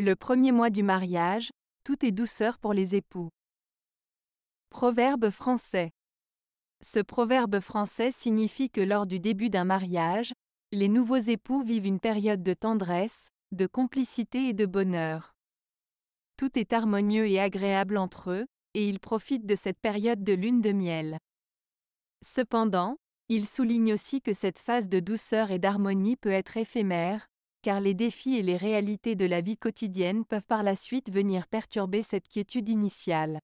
Le premier mois du mariage, tout est douceur pour les époux. Proverbe français. Ce proverbe français signifie que lors du début d'un mariage, les nouveaux époux vivent une période de tendresse, de complicité et de bonheur. Tout est harmonieux et agréable entre eux, et ils profitent de cette période de lune de miel. Cependant, il souligne aussi que cette phase de douceur et d'harmonie peut être éphémère, car les défis et les réalités de la vie quotidienne peuvent par la suite venir perturber cette quiétude initiale.